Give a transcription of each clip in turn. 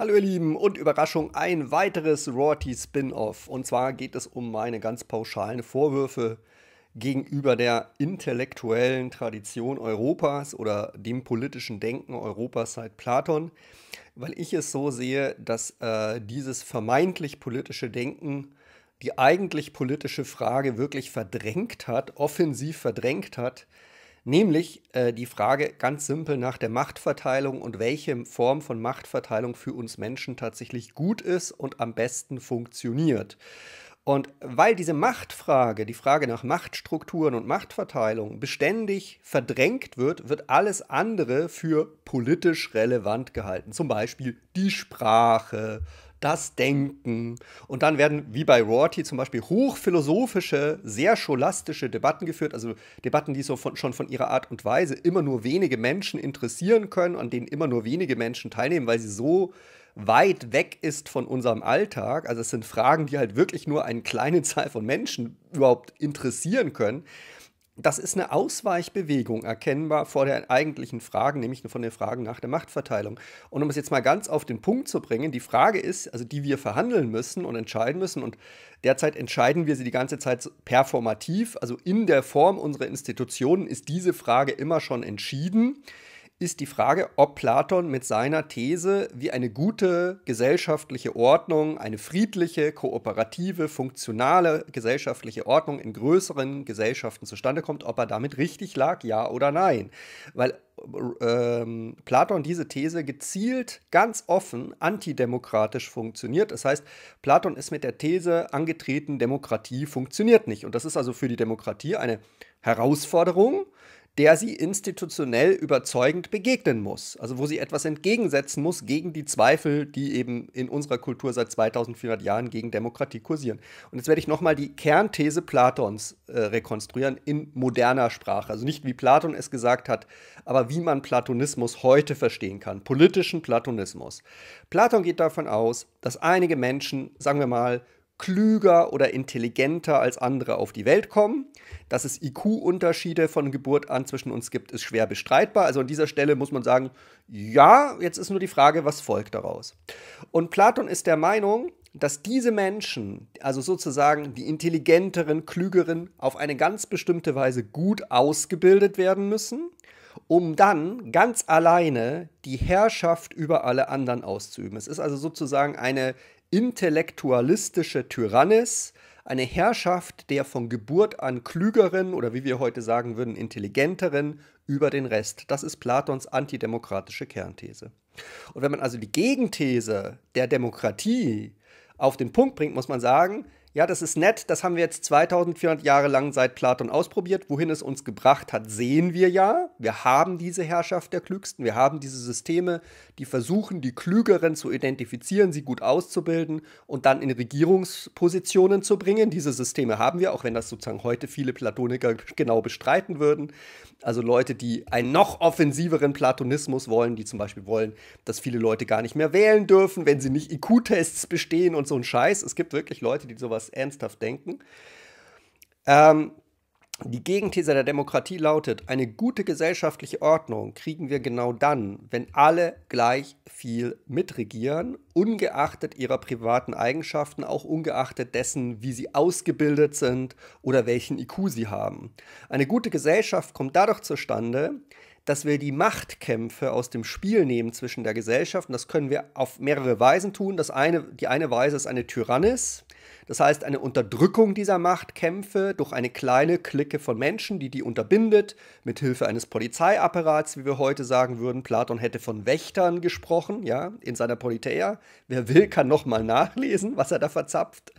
Hallo ihr Lieben und Überraschung, ein weiteres Rorty Spin-off. Und zwar geht es um meine ganz pauschalen Vorwürfe gegenüber der intellektuellen Tradition Europas oder dem politischen Denken Europas seit Platon, weil ich es so sehe, dass äh, dieses vermeintlich politische Denken die eigentlich politische Frage wirklich verdrängt hat, offensiv verdrängt hat, Nämlich äh, die Frage ganz simpel nach der Machtverteilung und welche Form von Machtverteilung für uns Menschen tatsächlich gut ist und am besten funktioniert. Und weil diese Machtfrage, die Frage nach Machtstrukturen und Machtverteilung beständig verdrängt wird, wird alles andere für politisch relevant gehalten. Zum Beispiel die Sprache, das Denken. Und dann werden, wie bei Rorty zum Beispiel, hochphilosophische, sehr scholastische Debatten geführt, also Debatten, die so von, schon von ihrer Art und Weise immer nur wenige Menschen interessieren können, an denen immer nur wenige Menschen teilnehmen, weil sie so weit weg ist von unserem Alltag. Also es sind Fragen, die halt wirklich nur eine kleine Zahl von Menschen überhaupt interessieren können das ist eine Ausweichbewegung erkennbar vor der eigentlichen Frage, nämlich von der Frage nach der Machtverteilung. Und um es jetzt mal ganz auf den Punkt zu bringen, die Frage ist, also die wir verhandeln müssen und entscheiden müssen, und derzeit entscheiden wir sie die ganze Zeit performativ, also in der Form unserer Institutionen ist diese Frage immer schon entschieden ist die Frage, ob Platon mit seiner These, wie eine gute gesellschaftliche Ordnung, eine friedliche, kooperative, funktionale gesellschaftliche Ordnung in größeren Gesellschaften zustande kommt, ob er damit richtig lag, ja oder nein. Weil ähm, Platon diese These gezielt ganz offen antidemokratisch funktioniert. Das heißt, Platon ist mit der These angetreten, Demokratie funktioniert nicht. Und das ist also für die Demokratie eine Herausforderung der sie institutionell überzeugend begegnen muss. Also wo sie etwas entgegensetzen muss gegen die Zweifel, die eben in unserer Kultur seit 2400 Jahren gegen Demokratie kursieren. Und jetzt werde ich nochmal die Kernthese Platons äh, rekonstruieren in moderner Sprache. Also nicht wie Platon es gesagt hat, aber wie man Platonismus heute verstehen kann. Politischen Platonismus. Platon geht davon aus, dass einige Menschen, sagen wir mal, klüger oder intelligenter als andere auf die Welt kommen. Dass es IQ-Unterschiede von Geburt an zwischen uns gibt, ist schwer bestreitbar. Also an dieser Stelle muss man sagen, ja, jetzt ist nur die Frage, was folgt daraus. Und Platon ist der Meinung, dass diese Menschen, also sozusagen die intelligenteren, klügeren, auf eine ganz bestimmte Weise gut ausgebildet werden müssen, um dann ganz alleine die Herrschaft über alle anderen auszuüben. Es ist also sozusagen eine intellektualistische Tyrannis, eine Herrschaft der von Geburt an klügeren oder wie wir heute sagen würden, intelligenteren über den Rest. Das ist Platons antidemokratische Kernthese. Und wenn man also die Gegenthese der Demokratie auf den Punkt bringt, muss man sagen, ja, das ist nett, das haben wir jetzt 2400 Jahre lang seit Platon ausprobiert. Wohin es uns gebracht hat, sehen wir ja. Wir haben diese Herrschaft der Klügsten, wir haben diese Systeme, die versuchen, die Klügeren zu identifizieren, sie gut auszubilden und dann in Regierungspositionen zu bringen. Diese Systeme haben wir, auch wenn das sozusagen heute viele Platoniker genau bestreiten würden. Also Leute, die einen noch offensiveren Platonismus wollen, die zum Beispiel wollen, dass viele Leute gar nicht mehr wählen dürfen, wenn sie nicht IQ-Tests bestehen und so ein Scheiß. Es gibt wirklich Leute, die sowas was ernsthaft denken. Ähm, die Gegenthese der Demokratie lautet, eine gute gesellschaftliche Ordnung kriegen wir genau dann, wenn alle gleich viel mitregieren, ungeachtet ihrer privaten Eigenschaften, auch ungeachtet dessen, wie sie ausgebildet sind oder welchen IQ sie haben. Eine gute Gesellschaft kommt dadurch zustande, dass wir die Machtkämpfe aus dem Spiel nehmen zwischen der Gesellschaft. Und das können wir auf mehrere Weisen tun. Das eine, die eine Weise ist eine Tyrannis, das heißt, eine Unterdrückung dieser Machtkämpfe durch eine kleine Clique von Menschen, die die unterbindet, mit Hilfe eines Polizeiapparats, wie wir heute sagen würden. Platon hätte von Wächtern gesprochen, ja, in seiner Politeia. Wer will, kann nochmal nachlesen, was er da verzapft.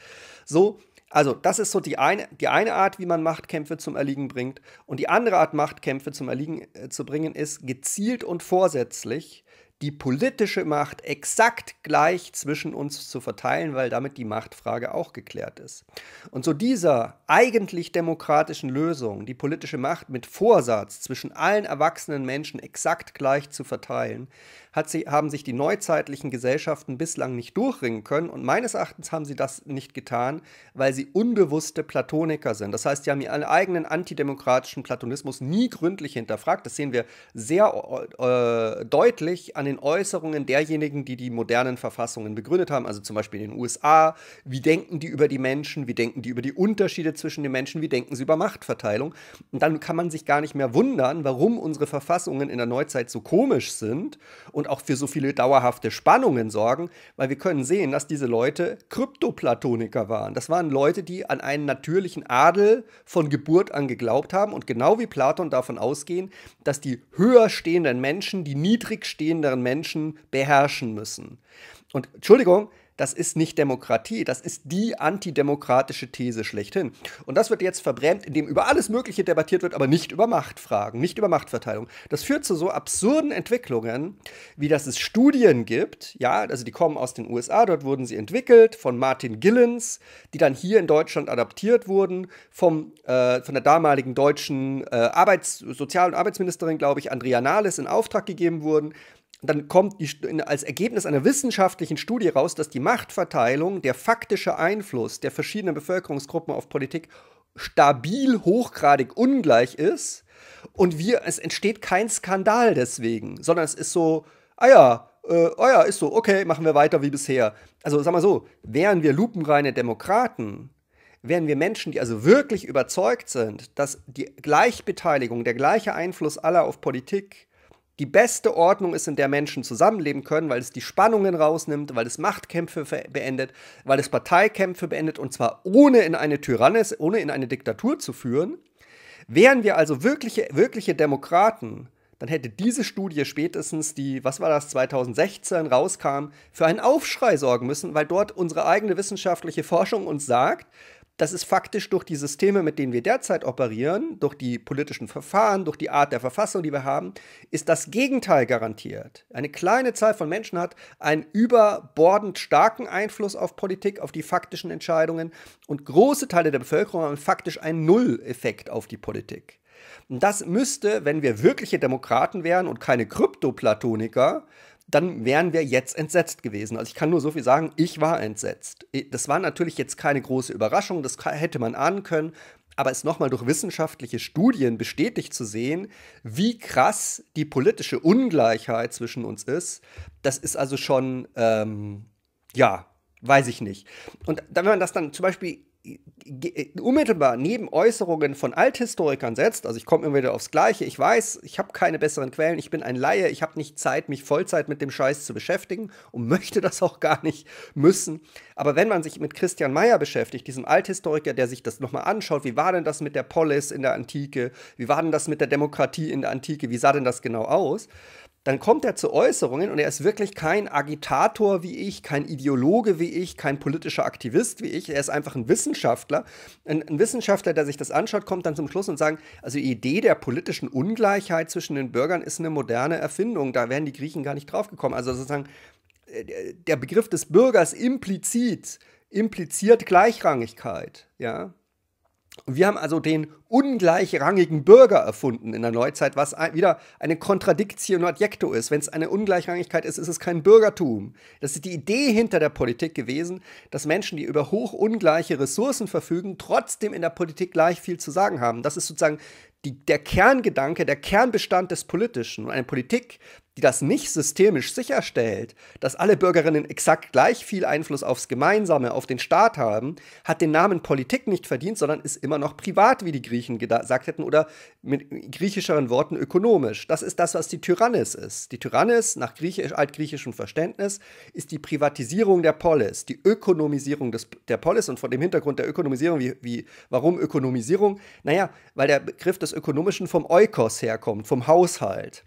So, also, das ist so die eine, die eine Art, wie man Machtkämpfe zum Erliegen bringt. Und die andere Art, Machtkämpfe zum Erliegen äh, zu bringen, ist gezielt und vorsätzlich die politische Macht exakt gleich zwischen uns zu verteilen, weil damit die Machtfrage auch geklärt ist. Und so dieser eigentlich demokratischen Lösung, die politische Macht mit Vorsatz zwischen allen erwachsenen Menschen exakt gleich zu verteilen, sie, haben sich die neuzeitlichen Gesellschaften bislang nicht durchringen können und meines Erachtens haben sie das nicht getan, weil sie unbewusste Platoniker sind. Das heißt, sie haben ihren eigenen antidemokratischen Platonismus nie gründlich hinterfragt. Das sehen wir sehr äh, äh deutlich an den den Äußerungen derjenigen, die die modernen Verfassungen begründet haben, also zum Beispiel in den USA, wie denken die über die Menschen, wie denken die über die Unterschiede zwischen den Menschen, wie denken sie über Machtverteilung. Und dann kann man sich gar nicht mehr wundern, warum unsere Verfassungen in der Neuzeit so komisch sind und auch für so viele dauerhafte Spannungen sorgen, weil wir können sehen, dass diese Leute Kryptoplatoniker waren. Das waren Leute, die an einen natürlichen Adel von Geburt an geglaubt haben und genau wie Platon davon ausgehen, dass die höher stehenden Menschen die niedrig stehenden Menschen beherrschen müssen. Und Entschuldigung, das ist nicht Demokratie, das ist die antidemokratische These schlechthin. Und das wird jetzt verbrämt, indem über alles Mögliche debattiert wird, aber nicht über Machtfragen, nicht über Machtverteilung. Das führt zu so absurden Entwicklungen, wie dass es Studien gibt, ja, also die kommen aus den USA, dort wurden sie entwickelt von Martin Gillens, die dann hier in Deutschland adaptiert wurden vom, äh, von der damaligen deutschen äh, Arbeits-, Sozial- und Arbeitsministerin, glaube ich, Andrea Nahles in Auftrag gegeben wurden dann kommt die, als Ergebnis einer wissenschaftlichen Studie raus, dass die Machtverteilung, der faktische Einfluss der verschiedenen Bevölkerungsgruppen auf Politik stabil hochgradig ungleich ist. Und wir, es entsteht kein Skandal deswegen, sondern es ist so, ah ja, äh, oh ja, ist so, okay, machen wir weiter wie bisher. Also sag mal so, wären wir lupenreine Demokraten, wären wir Menschen, die also wirklich überzeugt sind, dass die Gleichbeteiligung, der gleiche Einfluss aller auf Politik die beste Ordnung ist, in der Menschen zusammenleben können, weil es die Spannungen rausnimmt, weil es Machtkämpfe beendet, weil es Parteikämpfe beendet und zwar ohne in eine Tyrannis, ohne in eine Diktatur zu führen. Wären wir also wirkliche, wirkliche Demokraten, dann hätte diese Studie spätestens, die, was war das, 2016 rauskam, für einen Aufschrei sorgen müssen, weil dort unsere eigene wissenschaftliche Forschung uns sagt, das ist faktisch durch die Systeme, mit denen wir derzeit operieren, durch die politischen Verfahren, durch die Art der Verfassung, die wir haben, ist das Gegenteil garantiert. Eine kleine Zahl von Menschen hat einen überbordend starken Einfluss auf Politik, auf die faktischen Entscheidungen und große Teile der Bevölkerung haben faktisch einen Null-Effekt auf die Politik. Und das müsste, wenn wir wirkliche Demokraten wären und keine Kryptoplatoniker, äh, dann wären wir jetzt entsetzt gewesen. Also ich kann nur so viel sagen, ich war entsetzt. Das war natürlich jetzt keine große Überraschung, das hätte man ahnen können, aber es nochmal durch wissenschaftliche Studien bestätigt zu sehen, wie krass die politische Ungleichheit zwischen uns ist, das ist also schon, ähm, ja, weiß ich nicht. Und wenn man das dann zum Beispiel äh, unmittelbar neben Äußerungen von Althistorikern setzt, also ich komme immer wieder aufs Gleiche, ich weiß, ich habe keine besseren Quellen, ich bin ein Laie, ich habe nicht Zeit, mich Vollzeit mit dem Scheiß zu beschäftigen und möchte das auch gar nicht müssen. Aber wenn man sich mit Christian Meyer beschäftigt, diesem Althistoriker, der sich das nochmal anschaut, wie war denn das mit der Polis in der Antike, wie war denn das mit der Demokratie in der Antike, wie sah denn das genau aus, dann kommt er zu Äußerungen und er ist wirklich kein Agitator wie ich, kein Ideologe wie ich, kein politischer Aktivist wie ich, er ist einfach ein Wissenschaftler. Ein, ein Wissenschaftler, der sich das anschaut, kommt dann zum Schluss und sagt, also die Idee der politischen Ungleichheit zwischen den Bürgern ist eine moderne Erfindung, da wären die Griechen gar nicht drauf gekommen. Also sozusagen äh, der Begriff des Bürgers implizit impliziert Gleichrangigkeit, ja? Wir haben also den ungleichrangigen Bürger erfunden in der Neuzeit, was wieder eine Kontradiktio in adjecto ist. Wenn es eine Ungleichrangigkeit ist, ist es kein Bürgertum. Das ist die Idee hinter der Politik gewesen, dass Menschen, die über hoch ungleiche Ressourcen verfügen, trotzdem in der Politik gleich viel zu sagen haben. Das ist sozusagen die, der Kerngedanke, der Kernbestand des Politischen und eine Politik, die das nicht systemisch sicherstellt, dass alle Bürgerinnen exakt gleich viel Einfluss aufs Gemeinsame, auf den Staat haben, hat den Namen Politik nicht verdient, sondern ist immer noch privat, wie die Griechen gesagt hätten, oder mit griechischeren Worten ökonomisch. Das ist das, was die Tyrannis ist. Die Tyrannis, nach griechisch, altgriechischem Verständnis, ist die Privatisierung der Polis, die Ökonomisierung des, der Polis und vor dem Hintergrund der Ökonomisierung, wie, wie warum Ökonomisierung? Naja, weil der Begriff des des Ökonomischen vom Eukos herkommt, vom Haushalt.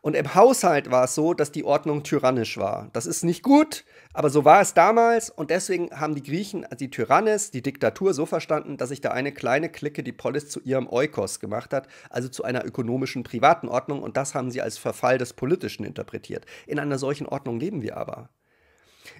Und im Haushalt war es so, dass die Ordnung tyrannisch war. Das ist nicht gut, aber so war es damals und deswegen haben die Griechen die Tyrannis, die Diktatur so verstanden, dass sich da eine kleine Clique die Polis zu ihrem Eukos gemacht hat, also zu einer ökonomischen privaten Ordnung und das haben sie als Verfall des Politischen interpretiert. In einer solchen Ordnung leben wir aber.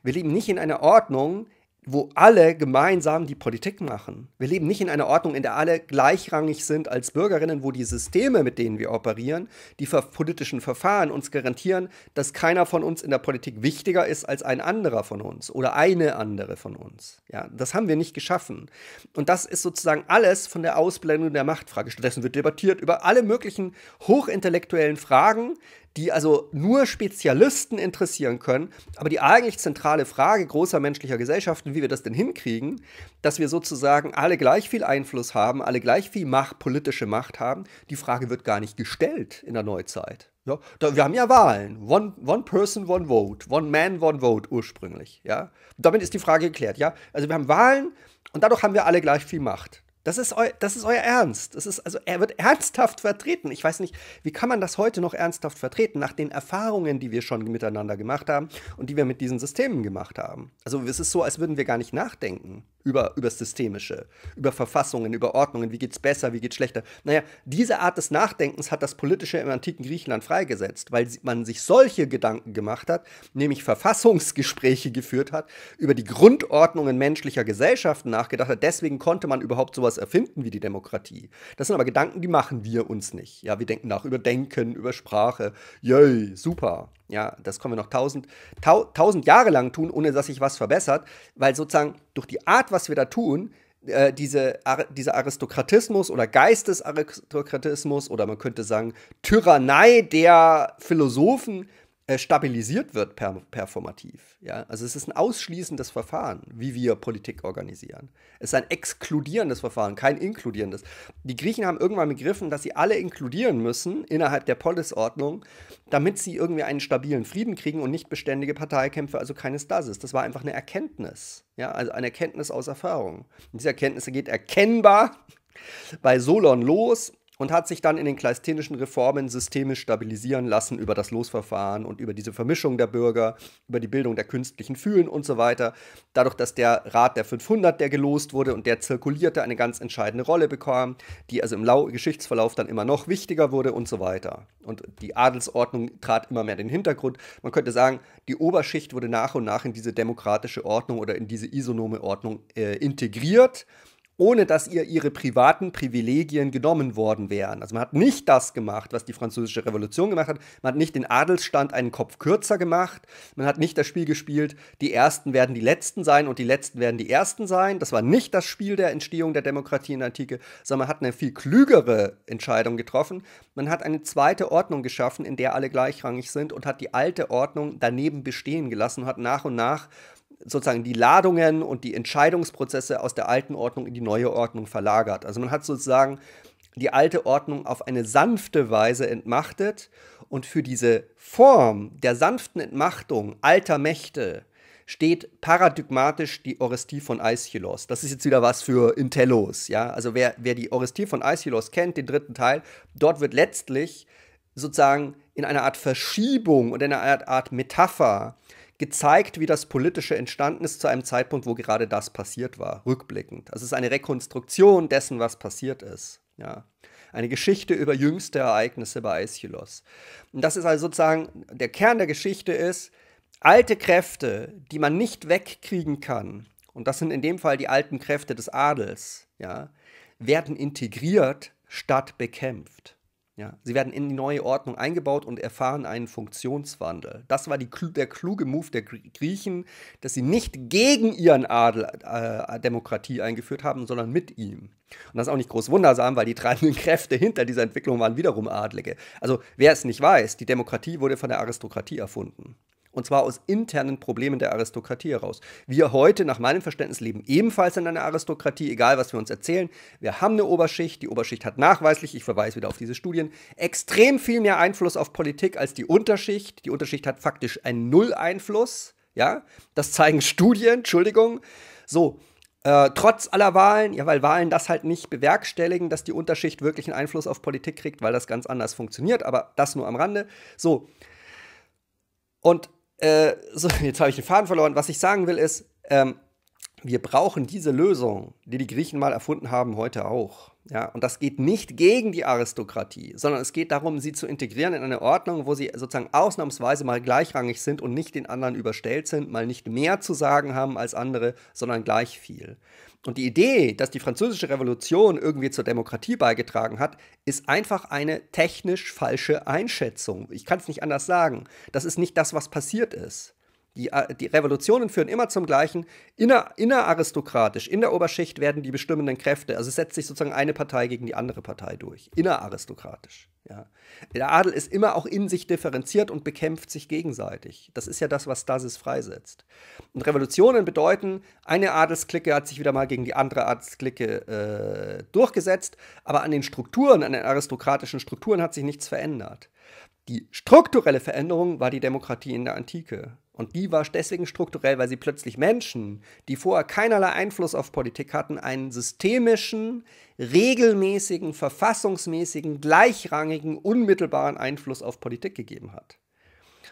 Wir leben nicht in einer Ordnung, wo alle gemeinsam die Politik machen. Wir leben nicht in einer Ordnung, in der alle gleichrangig sind als Bürgerinnen, wo die Systeme, mit denen wir operieren, die politischen Verfahren uns garantieren, dass keiner von uns in der Politik wichtiger ist als ein anderer von uns oder eine andere von uns. Ja, das haben wir nicht geschaffen. Und das ist sozusagen alles von der Ausblendung der Machtfrage. Stattdessen wird debattiert über alle möglichen hochintellektuellen Fragen, die also nur Spezialisten interessieren können. Aber die eigentlich zentrale Frage großer menschlicher Gesellschaften, wie wir das denn hinkriegen, dass wir sozusagen alle gleich viel Einfluss haben, alle gleich viel Macht, politische Macht haben, die Frage wird gar nicht gestellt in der Neuzeit. Ja, da, wir haben ja Wahlen. One, one person, one vote. One man, one vote ursprünglich. Ja? Damit ist die Frage geklärt. Ja? Also wir haben Wahlen und dadurch haben wir alle gleich viel Macht. Das ist, eu, das ist euer Ernst. Das ist, also er wird ernsthaft vertreten. Ich weiß nicht, wie kann man das heute noch ernsthaft vertreten, nach den Erfahrungen, die wir schon miteinander gemacht haben und die wir mit diesen Systemen gemacht haben. Also es ist so, als würden wir gar nicht nachdenken über, über das Systemische, über Verfassungen, über Ordnungen, wie geht es besser, wie geht es schlechter. Naja, diese Art des Nachdenkens hat das Politische im antiken Griechenland freigesetzt, weil man sich solche Gedanken gemacht hat, nämlich Verfassungsgespräche geführt hat, über die Grundordnungen menschlicher Gesellschaften nachgedacht hat. Deswegen konnte man überhaupt sowas erfinden wie die Demokratie. Das sind aber Gedanken, die machen wir uns nicht. Ja, wir denken nach über Denken, über Sprache. Yay, super. Ja, das können wir noch tausend, tau, tausend Jahre lang tun, ohne dass sich was verbessert, weil sozusagen durch die Art, was wir da tun, äh, diese, Ar dieser Aristokratismus oder Geistesaristokratismus oder man könnte sagen Tyrannei der Philosophen, äh, stabilisiert wird per, performativ. Ja? Also es ist ein ausschließendes Verfahren, wie wir Politik organisieren. Es ist ein exkludierendes Verfahren, kein inkludierendes. Die Griechen haben irgendwann begriffen, dass sie alle inkludieren müssen innerhalb der Polisordnung, damit sie irgendwie einen stabilen Frieden kriegen und nicht beständige Parteikämpfe, also keines das ist. Das war einfach eine Erkenntnis, ja? also eine Erkenntnis aus Erfahrung. Und diese Erkenntnisse geht erkennbar bei Solon los und hat sich dann in den kleistinischen Reformen systemisch stabilisieren lassen über das Losverfahren und über diese Vermischung der Bürger, über die Bildung der künstlichen Fühlen und so weiter. Dadurch, dass der Rat der 500, der gelost wurde und der zirkulierte, eine ganz entscheidende Rolle bekam, die also im Lau Geschichtsverlauf dann immer noch wichtiger wurde und so weiter. Und die Adelsordnung trat immer mehr in den Hintergrund. Man könnte sagen, die Oberschicht wurde nach und nach in diese demokratische Ordnung oder in diese isonome Ordnung äh, integriert ohne dass ihr ihre privaten Privilegien genommen worden wären. Also man hat nicht das gemacht, was die französische Revolution gemacht hat. Man hat nicht den Adelsstand einen Kopf kürzer gemacht. Man hat nicht das Spiel gespielt, die Ersten werden die Letzten sein und die Letzten werden die Ersten sein. Das war nicht das Spiel der Entstehung der Demokratie in der Antike, sondern man hat eine viel klügere Entscheidung getroffen. Man hat eine zweite Ordnung geschaffen, in der alle gleichrangig sind und hat die alte Ordnung daneben bestehen gelassen und hat nach und nach sozusagen die Ladungen und die Entscheidungsprozesse aus der alten Ordnung in die neue Ordnung verlagert. Also man hat sozusagen die alte Ordnung auf eine sanfte Weise entmachtet und für diese Form der sanften Entmachtung alter Mächte steht paradigmatisch die Orestie von Aeschylus. Das ist jetzt wieder was für Intellos, ja. Also wer, wer die Orestie von Aeschylus kennt, den dritten Teil, dort wird letztlich sozusagen in einer Art Verschiebung und in einer Art, Art Metapher gezeigt, wie das Politische entstanden ist zu einem Zeitpunkt, wo gerade das passiert war, rückblickend. Also es ist eine Rekonstruktion dessen, was passiert ist. Ja. Eine Geschichte über jüngste Ereignisse bei Aeschylus. Und das ist also sozusagen, der Kern der Geschichte ist, alte Kräfte, die man nicht wegkriegen kann, und das sind in dem Fall die alten Kräfte des Adels, ja, werden integriert statt bekämpft. Ja, sie werden in die neue Ordnung eingebaut und erfahren einen Funktionswandel. Das war die, der kluge Move der Griechen, dass sie nicht gegen ihren Adel äh, äh, Demokratie eingeführt haben, sondern mit ihm. Und das ist auch nicht groß wundersam, weil die treibenden Kräfte hinter dieser Entwicklung waren wiederum Adlige. Also wer es nicht weiß, die Demokratie wurde von der Aristokratie erfunden. Und zwar aus internen Problemen der Aristokratie heraus. Wir heute, nach meinem Verständnis, leben ebenfalls in einer Aristokratie, egal was wir uns erzählen. Wir haben eine Oberschicht. Die Oberschicht hat nachweislich, ich verweise wieder auf diese Studien, extrem viel mehr Einfluss auf Politik als die Unterschicht. Die Unterschicht hat faktisch einen Null-Einfluss. Ja, das zeigen Studien, Entschuldigung. So, äh, trotz aller Wahlen, ja, weil Wahlen das halt nicht bewerkstelligen, dass die Unterschicht wirklich einen Einfluss auf Politik kriegt, weil das ganz anders funktioniert, aber das nur am Rande. So. Und äh, so, jetzt habe ich den Faden verloren. Was ich sagen will ist, ähm, wir brauchen diese Lösung, die die Griechen mal erfunden haben, heute auch. Ja, und das geht nicht gegen die Aristokratie, sondern es geht darum, sie zu integrieren in eine Ordnung, wo sie sozusagen ausnahmsweise mal gleichrangig sind und nicht den anderen überstellt sind, mal nicht mehr zu sagen haben als andere, sondern gleich viel. Und die Idee, dass die französische Revolution irgendwie zur Demokratie beigetragen hat, ist einfach eine technisch falsche Einschätzung. Ich kann es nicht anders sagen. Das ist nicht das, was passiert ist. Die, äh, die Revolutionen führen immer zum Gleichen. Inner, inneraristokratisch, in der Oberschicht werden die bestimmenden Kräfte, also setzt sich sozusagen eine Partei gegen die andere Partei durch. Inneraristokratisch. Ja. Der Adel ist immer auch in sich differenziert und bekämpft sich gegenseitig. Das ist ja das, was Stasis freisetzt. Und Revolutionen bedeuten, eine Adelsklicke hat sich wieder mal gegen die andere Adelsklicke äh, durchgesetzt, aber an den Strukturen, an den aristokratischen Strukturen hat sich nichts verändert. Die strukturelle Veränderung war die Demokratie in der Antike. Und die war deswegen strukturell, weil sie plötzlich Menschen, die vorher keinerlei Einfluss auf Politik hatten, einen systemischen, regelmäßigen, verfassungsmäßigen, gleichrangigen, unmittelbaren Einfluss auf Politik gegeben hat.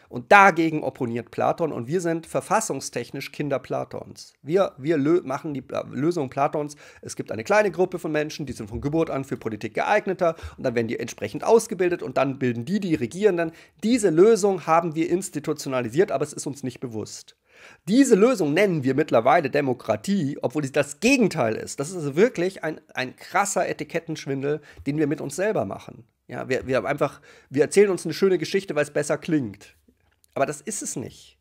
Und dagegen opponiert Platon und wir sind verfassungstechnisch Kinder Platons. Wir, wir lö machen die äh, Lösung Platons. Es gibt eine kleine Gruppe von Menschen, die sind von Geburt an für Politik geeigneter und dann werden die entsprechend ausgebildet und dann bilden die die Regierenden. Diese Lösung haben wir institutionalisiert, aber es ist uns nicht bewusst. Diese Lösung nennen wir mittlerweile Demokratie, obwohl dies das Gegenteil ist. Das ist also wirklich ein, ein krasser Etikettenschwindel, den wir mit uns selber machen. Ja, wir, wir, einfach, wir erzählen uns eine schöne Geschichte, weil es besser klingt. Aber das ist es nicht.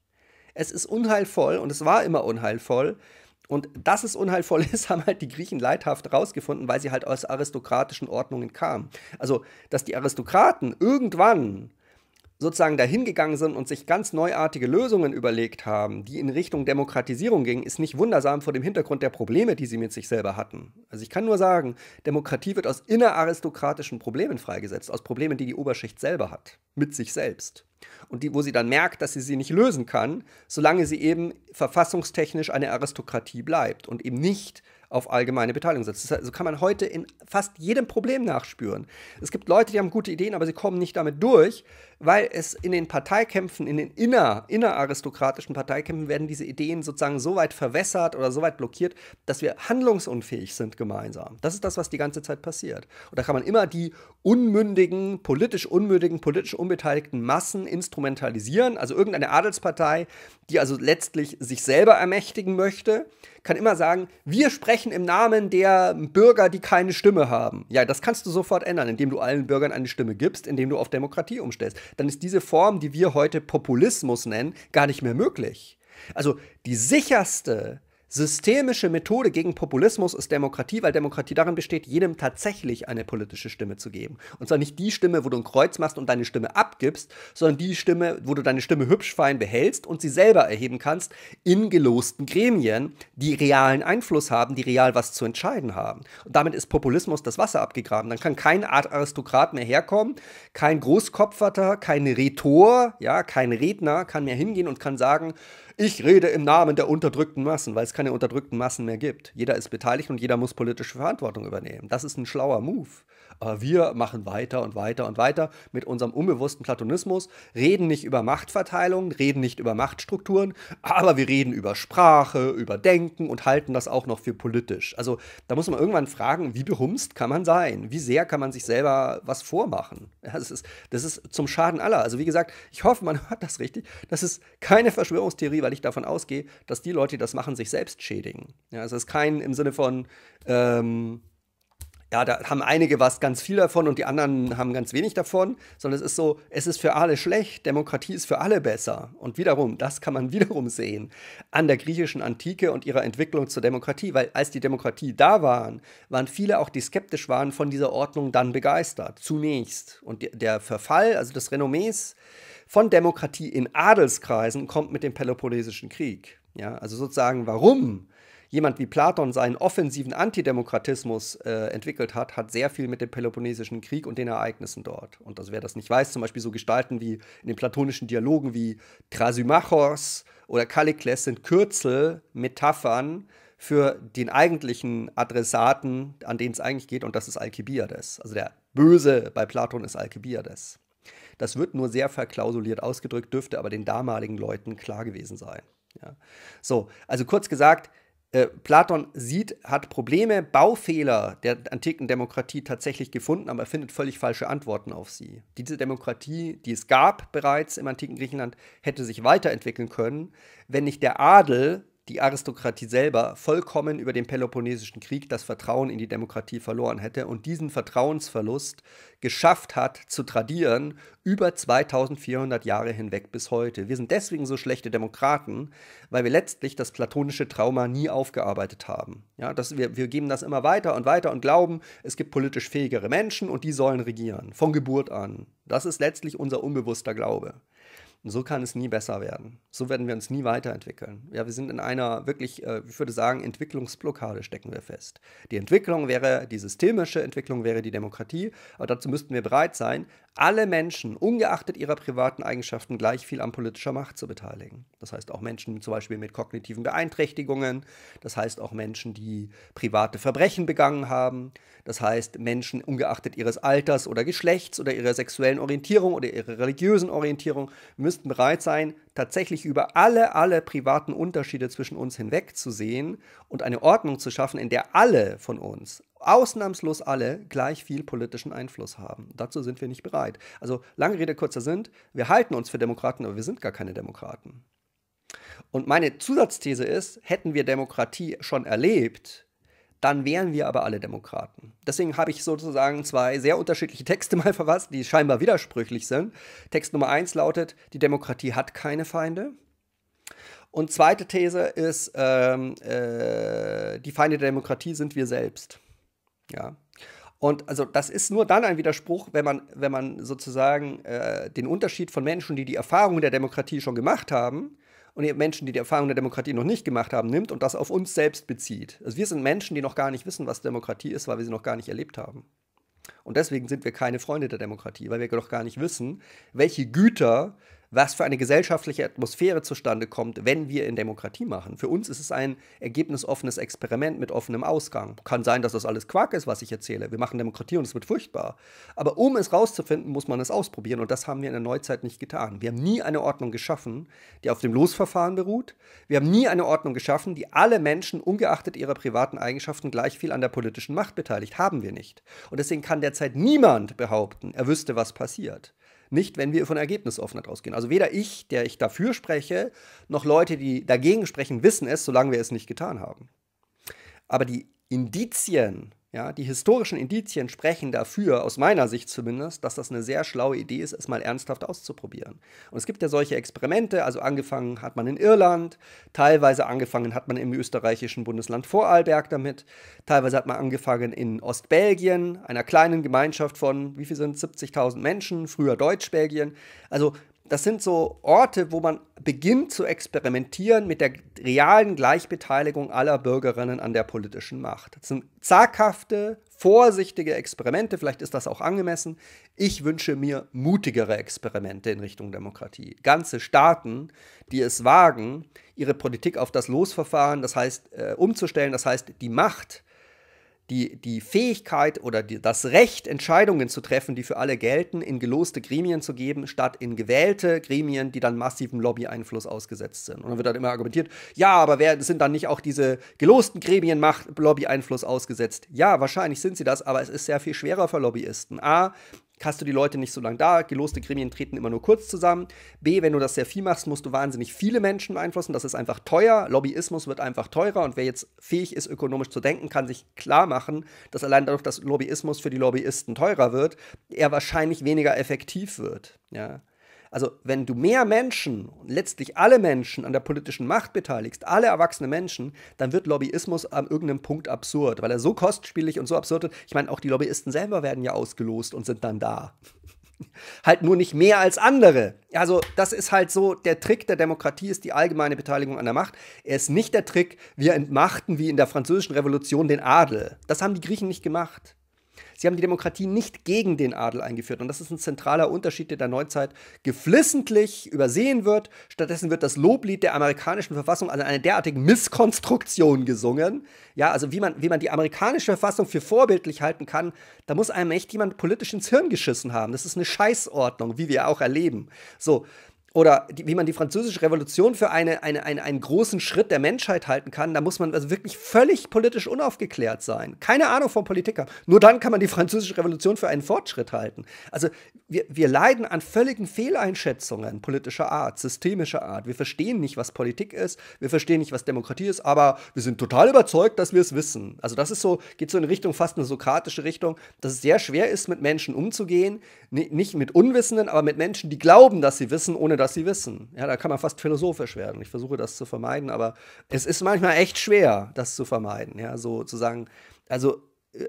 Es ist unheilvoll und es war immer unheilvoll. Und dass es unheilvoll ist, haben halt die Griechen leidhaft rausgefunden, weil sie halt aus aristokratischen Ordnungen kamen. Also, dass die Aristokraten irgendwann sozusagen dahin gegangen sind und sich ganz neuartige Lösungen überlegt haben, die in Richtung Demokratisierung gingen, ist nicht wundersam vor dem Hintergrund der Probleme, die sie mit sich selber hatten. Also ich kann nur sagen, Demokratie wird aus inneraristokratischen Problemen freigesetzt, aus Problemen, die die Oberschicht selber hat, mit sich selbst. Und die, wo sie dann merkt, dass sie sie nicht lösen kann, solange sie eben verfassungstechnisch eine Aristokratie bleibt und eben nicht auf allgemeine Beteiligung setzt. So also kann man heute in fast jedem Problem nachspüren. Es gibt Leute, die haben gute Ideen, aber sie kommen nicht damit durch, weil es in den Parteikämpfen, in den inner, inneraristokratischen Parteikämpfen werden diese Ideen sozusagen so weit verwässert oder so weit blockiert, dass wir handlungsunfähig sind gemeinsam. Das ist das, was die ganze Zeit passiert. Und da kann man immer die unmündigen, politisch unmündigen, politisch unbeteiligten Massen instrumentalisieren. Also irgendeine Adelspartei, die also letztlich sich selber ermächtigen möchte, kann immer sagen, wir sprechen im Namen der Bürger, die keine Stimme haben. Ja, das kannst du sofort ändern, indem du allen Bürgern eine Stimme gibst, indem du auf Demokratie umstellst dann ist diese Form, die wir heute Populismus nennen, gar nicht mehr möglich. Also die sicherste Systemische Methode gegen Populismus ist Demokratie, weil Demokratie darin besteht, jedem tatsächlich eine politische Stimme zu geben. Und zwar nicht die Stimme, wo du ein Kreuz machst und deine Stimme abgibst, sondern die Stimme, wo du deine Stimme hübsch fein behältst und sie selber erheben kannst in gelosten Gremien, die realen Einfluss haben, die real was zu entscheiden haben. Und damit ist Populismus das Wasser abgegraben. Dann kann kein Art Aristokrat mehr herkommen, kein Großkopferter, kein Rhetor, ja, kein Redner kann mehr hingehen und kann sagen, ich rede im Namen der unterdrückten Massen, weil es keine unterdrückten Massen mehr gibt. Jeder ist beteiligt und jeder muss politische Verantwortung übernehmen. Das ist ein schlauer Move. Aber wir machen weiter und weiter und weiter mit unserem unbewussten Platonismus, reden nicht über Machtverteilung, reden nicht über Machtstrukturen, aber wir reden über Sprache, über Denken und halten das auch noch für politisch. Also da muss man irgendwann fragen, wie behumst kann man sein? Wie sehr kann man sich selber was vormachen? das, ist, das ist zum Schaden aller. Also wie gesagt, ich hoffe, man hört das richtig. Das ist keine Verschwörungstheorie, weil ich davon ausgehe, dass die Leute, die das machen, sich selbst schädigen. Ja, es ist kein im Sinne von, ähm, ja, da haben einige was ganz viel davon und die anderen haben ganz wenig davon, sondern es ist so, es ist für alle schlecht, Demokratie ist für alle besser. Und wiederum, das kann man wiederum sehen an der griechischen Antike und ihrer Entwicklung zur Demokratie, weil als die Demokratie da waren, waren viele auch, die skeptisch waren, von dieser Ordnung dann begeistert, zunächst. Und der Verfall, also des Renommees von Demokratie in Adelskreisen kommt mit dem Peloponnesischen Krieg. Ja, also sozusagen, warum jemand wie Platon seinen offensiven Antidemokratismus äh, entwickelt hat, hat sehr viel mit dem Peloponnesischen Krieg und den Ereignissen dort. Und also wer das nicht weiß, zum Beispiel so Gestalten wie in den platonischen Dialogen wie Thrasymachos oder Kallikles sind Kürzel, Metaphern für den eigentlichen Adressaten, an den es eigentlich geht, und das ist Alkibiades. Also der Böse bei Platon ist Alkibiades. Das wird nur sehr verklausuliert ausgedrückt, dürfte aber den damaligen Leuten klar gewesen sein. Ja. So, also kurz gesagt, äh, Platon sieht, hat Probleme, Baufehler der antiken Demokratie tatsächlich gefunden, aber er findet völlig falsche Antworten auf sie. Diese Demokratie, die es gab bereits im antiken Griechenland, hätte sich weiterentwickeln können, wenn nicht der Adel die Aristokratie selber vollkommen über den Peloponnesischen Krieg das Vertrauen in die Demokratie verloren hätte und diesen Vertrauensverlust geschafft hat zu tradieren über 2400 Jahre hinweg bis heute. Wir sind deswegen so schlechte Demokraten, weil wir letztlich das platonische Trauma nie aufgearbeitet haben. Ja, das, wir, wir geben das immer weiter und weiter und glauben, es gibt politisch fähigere Menschen und die sollen regieren, von Geburt an. Das ist letztlich unser unbewusster Glaube. Und so kann es nie besser werden. So werden wir uns nie weiterentwickeln. Ja, wir sind in einer wirklich, äh, ich würde sagen, Entwicklungsblockade stecken wir fest. Die Entwicklung wäre, die systemische Entwicklung wäre die Demokratie, aber dazu müssten wir bereit sein, alle Menschen, ungeachtet ihrer privaten Eigenschaften, gleich viel an politischer Macht zu beteiligen. Das heißt auch Menschen zum Beispiel mit kognitiven Beeinträchtigungen, das heißt auch Menschen, die private Verbrechen begangen haben, das heißt Menschen ungeachtet ihres Alters oder Geschlechts oder ihrer sexuellen Orientierung oder ihrer religiösen Orientierung, müssten bereit sein, tatsächlich über alle, alle privaten Unterschiede zwischen uns hinwegzusehen und eine Ordnung zu schaffen, in der alle von uns ausnahmslos alle gleich viel politischen Einfluss haben. Dazu sind wir nicht bereit. Also lange Rede, kurzer Sinn, wir halten uns für Demokraten, aber wir sind gar keine Demokraten. Und meine Zusatzthese ist, hätten wir Demokratie schon erlebt, dann wären wir aber alle Demokraten. Deswegen habe ich sozusagen zwei sehr unterschiedliche Texte mal verfasst, die scheinbar widersprüchlich sind. Text Nummer eins lautet, die Demokratie hat keine Feinde. Und zweite These ist, ähm, äh, die Feinde der Demokratie sind wir selbst. Ja. Und also das ist nur dann ein Widerspruch, wenn man, wenn man sozusagen äh, den Unterschied von Menschen, die die Erfahrung der Demokratie schon gemacht haben, und Menschen, die die Erfahrung der Demokratie noch nicht gemacht haben, nimmt und das auf uns selbst bezieht. Also wir sind Menschen, die noch gar nicht wissen, was Demokratie ist, weil wir sie noch gar nicht erlebt haben. Und deswegen sind wir keine Freunde der Demokratie, weil wir doch gar nicht wissen, welche Güter was für eine gesellschaftliche Atmosphäre zustande kommt, wenn wir in Demokratie machen. Für uns ist es ein ergebnisoffenes Experiment mit offenem Ausgang. Kann sein, dass das alles Quark ist, was ich erzähle. Wir machen Demokratie und es wird furchtbar. Aber um es rauszufinden, muss man es ausprobieren und das haben wir in der Neuzeit nicht getan. Wir haben nie eine Ordnung geschaffen, die auf dem Losverfahren beruht. Wir haben nie eine Ordnung geschaffen, die alle Menschen ungeachtet ihrer privaten Eigenschaften gleich viel an der politischen Macht beteiligt. Haben wir nicht. Und deswegen kann derzeit niemand behaupten, er wüsste, was passiert. Nicht, wenn wir von Ergebnisoffenheit ausgehen. Also weder ich, der ich dafür spreche, noch Leute, die dagegen sprechen, wissen es, solange wir es nicht getan haben. Aber die Indizien ja, die historischen Indizien sprechen dafür, aus meiner Sicht zumindest, dass das eine sehr schlaue Idee ist, es mal ernsthaft auszuprobieren. Und es gibt ja solche Experimente, also angefangen hat man in Irland, teilweise angefangen hat man im österreichischen Bundesland Vorarlberg damit, teilweise hat man angefangen in Ostbelgien, einer kleinen Gemeinschaft von, wie viel sind 70.000 Menschen, früher Deutschbelgien. Also das sind so Orte, wo man beginnt zu experimentieren mit der realen Gleichbeteiligung aller Bürgerinnen an der politischen Macht. Das sind zaghafte, vorsichtige Experimente, vielleicht ist das auch angemessen. Ich wünsche mir mutigere Experimente in Richtung Demokratie. Ganze Staaten, die es wagen, ihre Politik auf das Losverfahren, das heißt äh, umzustellen, das heißt die Macht die, die Fähigkeit oder die, das Recht, Entscheidungen zu treffen, die für alle gelten, in geloste Gremien zu geben, statt in gewählte Gremien, die dann massiven Lobbyeinfluss ausgesetzt sind. Und dann wird dann immer argumentiert, ja, aber wer, sind dann nicht auch diese gelosten Gremien Macht, Lobbyeinfluss ausgesetzt? Ja, wahrscheinlich sind sie das, aber es ist sehr viel schwerer für Lobbyisten. A, hast du die Leute nicht so lange da, geloste Gremien treten immer nur kurz zusammen. B, wenn du das sehr viel machst, musst du wahnsinnig viele Menschen beeinflussen, das ist einfach teuer, Lobbyismus wird einfach teurer und wer jetzt fähig ist, ökonomisch zu denken, kann sich klar machen, dass allein dadurch, dass Lobbyismus für die Lobbyisten teurer wird, er wahrscheinlich weniger effektiv wird. Ja. Also wenn du mehr Menschen, letztlich alle Menschen an der politischen Macht beteiligst, alle erwachsene Menschen, dann wird Lobbyismus an irgendeinem Punkt absurd, weil er so kostspielig und so absurd ist. Ich meine, auch die Lobbyisten selber werden ja ausgelost und sind dann da. halt nur nicht mehr als andere. Also das ist halt so, der Trick der Demokratie ist die allgemeine Beteiligung an der Macht. Er ist nicht der Trick, wir entmachten wie in der französischen Revolution den Adel. Das haben die Griechen nicht gemacht. Sie haben die Demokratie nicht gegen den Adel eingeführt. Und das ist ein zentraler Unterschied, der der Neuzeit geflissentlich übersehen wird. Stattdessen wird das Loblied der amerikanischen Verfassung an eine derartige Misskonstruktion gesungen. Ja, also wie man, wie man die amerikanische Verfassung für vorbildlich halten kann, da muss einem echt jemand politisch ins Hirn geschissen haben. Das ist eine Scheißordnung, wie wir auch erleben. So, oder die, wie man die französische Revolution für eine, eine, eine, einen großen Schritt der Menschheit halten kann, da muss man also wirklich völlig politisch unaufgeklärt sein. Keine Ahnung von Politik haben. Nur dann kann man die französische Revolution für einen Fortschritt halten. Also wir, wir leiden an völligen Fehleinschätzungen politischer Art, systemischer Art. Wir verstehen nicht, was Politik ist, wir verstehen nicht, was Demokratie ist, aber wir sind total überzeugt, dass wir es wissen. Also das ist so, geht so in Richtung fast eine sokratische Richtung, dass es sehr schwer ist, mit Menschen umzugehen. N nicht mit Unwissenden, aber mit Menschen, die glauben, dass sie wissen, ohne dass was sie wissen. Ja, da kann man fast philosophisch werden. Ich versuche das zu vermeiden, aber es ist manchmal echt schwer, das zu vermeiden. Ja, so zu sagen, also äh,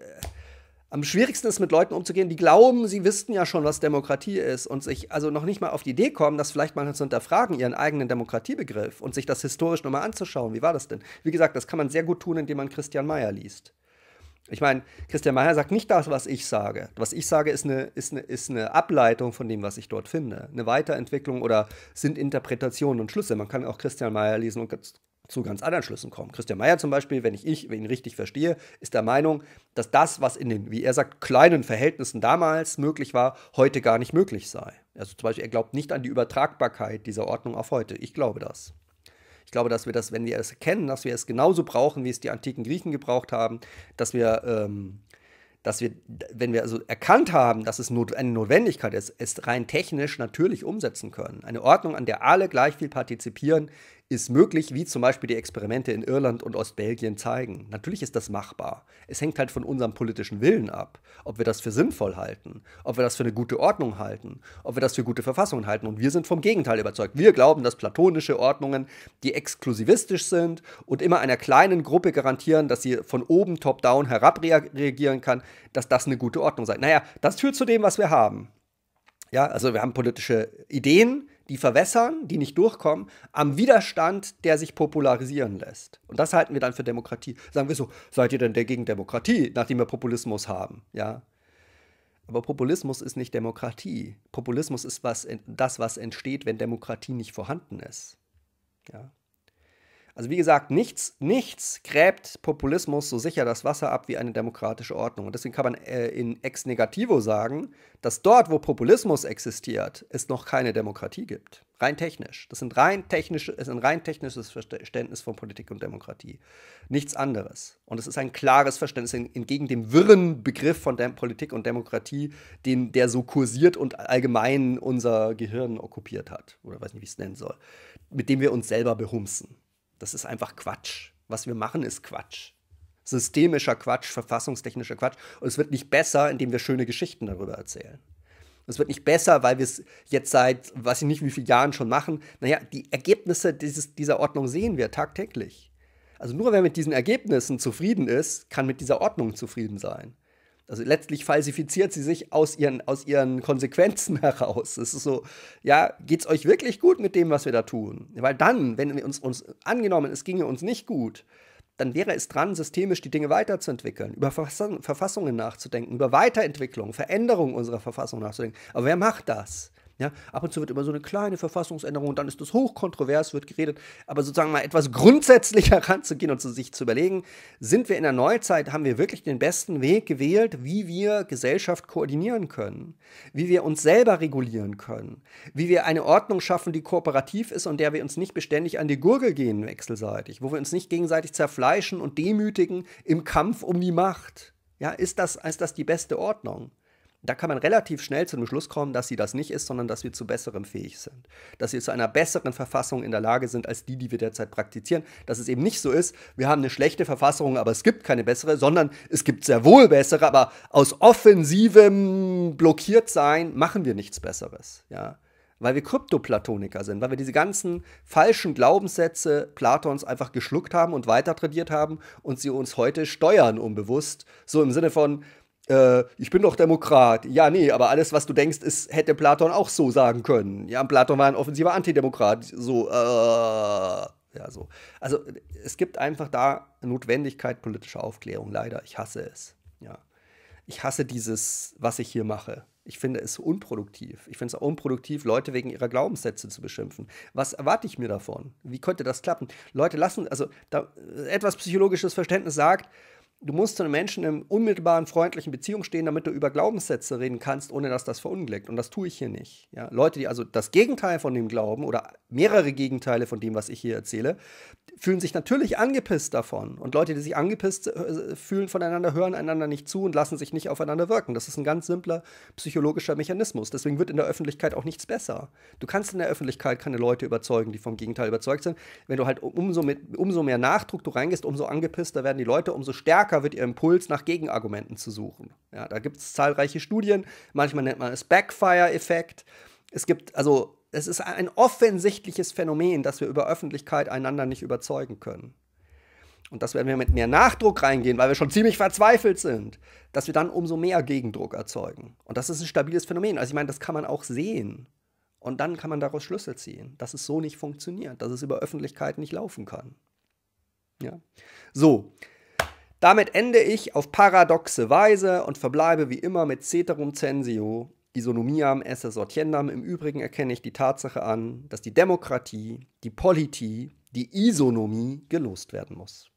am schwierigsten ist mit Leuten umzugehen, die glauben, sie wüssten ja schon, was Demokratie ist und sich also noch nicht mal auf die Idee kommen, das vielleicht mal zu hinterfragen, ihren eigenen Demokratiebegriff und sich das historisch nochmal anzuschauen. Wie war das denn? Wie gesagt, das kann man sehr gut tun, indem man Christian Mayer liest. Ich meine, Christian Meyer sagt nicht das, was ich sage. Was ich sage, ist eine, ist, eine, ist eine Ableitung von dem, was ich dort finde. Eine Weiterentwicklung oder sind Interpretationen und Schlüsse. Man kann auch Christian Meyer lesen und zu ganz anderen Schlüssen kommen. Christian Meyer zum Beispiel, wenn ich, ich wenn ihn richtig verstehe, ist der Meinung, dass das, was in den, wie er sagt, kleinen Verhältnissen damals möglich war, heute gar nicht möglich sei. Also zum Beispiel, er glaubt nicht an die Übertragbarkeit dieser Ordnung auf heute. Ich glaube das. Ich glaube, dass wir das, wenn wir es erkennen, dass wir es genauso brauchen, wie es die antiken Griechen gebraucht haben, dass wir, ähm, dass wir, wenn wir also erkannt haben, dass es eine Notwendigkeit ist, es rein technisch natürlich umsetzen können. Eine Ordnung, an der alle gleich viel partizipieren, ist möglich, wie zum Beispiel die Experimente in Irland und Ostbelgien zeigen. Natürlich ist das machbar. Es hängt halt von unserem politischen Willen ab, ob wir das für sinnvoll halten, ob wir das für eine gute Ordnung halten, ob wir das für gute Verfassungen halten. Und wir sind vom Gegenteil überzeugt. Wir glauben, dass platonische Ordnungen, die exklusivistisch sind und immer einer kleinen Gruppe garantieren, dass sie von oben top-down herabreagieren kann, dass das eine gute Ordnung sei. Naja, das führt zu dem, was wir haben. Ja, also wir haben politische Ideen, die verwässern, die nicht durchkommen, am Widerstand, der sich popularisieren lässt. Und das halten wir dann für Demokratie. Sagen wir so, seid ihr denn dagegen Demokratie, nachdem wir Populismus haben? Ja. Aber Populismus ist nicht Demokratie. Populismus ist was, das, was entsteht, wenn Demokratie nicht vorhanden ist. Ja. Also wie gesagt, nichts, nichts gräbt Populismus so sicher das Wasser ab wie eine demokratische Ordnung. Und deswegen kann man äh, in ex negativo sagen, dass dort, wo Populismus existiert, es noch keine Demokratie gibt. Rein technisch. Das sind rein technische, ist ein rein technisches Verständnis von Politik und Demokratie. Nichts anderes. Und es ist ein klares Verständnis entgegen dem wirren Begriff von Dem Politik und Demokratie, den, der so kursiert und allgemein unser Gehirn okkupiert hat. Oder weiß nicht, wie ich es nennen soll. Mit dem wir uns selber behumsen. Das ist einfach Quatsch. Was wir machen, ist Quatsch. Systemischer Quatsch, verfassungstechnischer Quatsch. Und es wird nicht besser, indem wir schöne Geschichten darüber erzählen. Es wird nicht besser, weil wir es jetzt seit, weiß ich nicht, wie vielen Jahren schon machen. Naja, die Ergebnisse dieses, dieser Ordnung sehen wir tagtäglich. Also nur wer mit diesen Ergebnissen zufrieden ist, kann mit dieser Ordnung zufrieden sein. Also letztlich falsifiziert sie sich aus ihren, aus ihren Konsequenzen heraus. Es ist so, ja, geht es euch wirklich gut mit dem, was wir da tun? Weil dann, wenn wir uns, uns angenommen, es ginge uns nicht gut, dann wäre es dran, systemisch die Dinge weiterzuentwickeln, über Verfassungen nachzudenken, über Weiterentwicklung, Veränderung unserer Verfassung nachzudenken. Aber wer macht das? Ja, ab und zu wird über so eine kleine Verfassungsänderung und dann ist das hochkontrovers, wird geredet. Aber sozusagen mal etwas grundsätzlicher ranzugehen und zu sich zu überlegen, sind wir in der Neuzeit, haben wir wirklich den besten Weg gewählt, wie wir Gesellschaft koordinieren können, wie wir uns selber regulieren können, wie wir eine Ordnung schaffen, die kooperativ ist und der wir uns nicht beständig an die Gurgel gehen wechselseitig, wo wir uns nicht gegenseitig zerfleischen und demütigen im Kampf um die Macht. Ja, ist das, ist das die beste Ordnung? Da kann man relativ schnell zu dem Schluss kommen, dass sie das nicht ist, sondern dass wir zu besserem fähig sind. Dass wir zu einer besseren Verfassung in der Lage sind als die, die wir derzeit praktizieren. Dass es eben nicht so ist, wir haben eine schlechte Verfassung, aber es gibt keine bessere, sondern es gibt sehr wohl bessere, aber aus offensivem Blockiertsein machen wir nichts Besseres. Ja? Weil wir Kryptoplatoniker sind, weil wir diese ganzen falschen Glaubenssätze Platons einfach geschluckt haben und weiter tradiert haben und sie uns heute steuern unbewusst. So im Sinne von, äh, ich bin doch Demokrat. Ja, nee, aber alles, was du denkst, ist, hätte Platon auch so sagen können. Ja, Platon war ein offensiver Antidemokrat. So, äh, ja, so. Also, es gibt einfach da Notwendigkeit politischer Aufklärung, leider. Ich hasse es. Ja. Ich hasse dieses, was ich hier mache. Ich finde es unproduktiv. Ich finde es auch unproduktiv, Leute wegen ihrer Glaubenssätze zu beschimpfen. Was erwarte ich mir davon? Wie könnte das klappen? Leute lassen, also da, etwas psychologisches Verständnis sagt, Du musst zu einem Menschen in unmittelbaren freundlichen Beziehung stehen, damit du über Glaubenssätze reden kannst, ohne dass das verunglückt. Und das tue ich hier nicht. Ja, Leute, die also das Gegenteil von dem glauben oder mehrere Gegenteile von dem, was ich hier erzähle, fühlen sich natürlich angepisst davon. Und Leute, die sich angepisst äh, fühlen voneinander, hören einander nicht zu und lassen sich nicht aufeinander wirken. Das ist ein ganz simpler psychologischer Mechanismus. Deswegen wird in der Öffentlichkeit auch nichts besser. Du kannst in der Öffentlichkeit keine Leute überzeugen, die vom Gegenteil überzeugt sind. Wenn du halt umso, mit, umso mehr Nachdruck du reingehst, umso angepisster werden die Leute, umso stärker stärker wird ihr Impuls, nach Gegenargumenten zu suchen. Ja, da gibt es zahlreiche Studien. Manchmal nennt man es Backfire-Effekt. Es gibt, also, es ist ein offensichtliches Phänomen, dass wir über Öffentlichkeit einander nicht überzeugen können. Und das wenn wir mit mehr Nachdruck reingehen, weil wir schon ziemlich verzweifelt sind, dass wir dann umso mehr Gegendruck erzeugen. Und das ist ein stabiles Phänomen. Also ich meine, das kann man auch sehen. Und dann kann man daraus Schlüsse ziehen, dass es so nicht funktioniert, dass es über Öffentlichkeit nicht laufen kann. Ja? So, damit ende ich auf paradoxe Weise und verbleibe wie immer mit Ceterum censio, Isonomiam esse sortiendam. Im Übrigen erkenne ich die Tatsache an, dass die Demokratie, die Politie, die Isonomie gelost werden muss.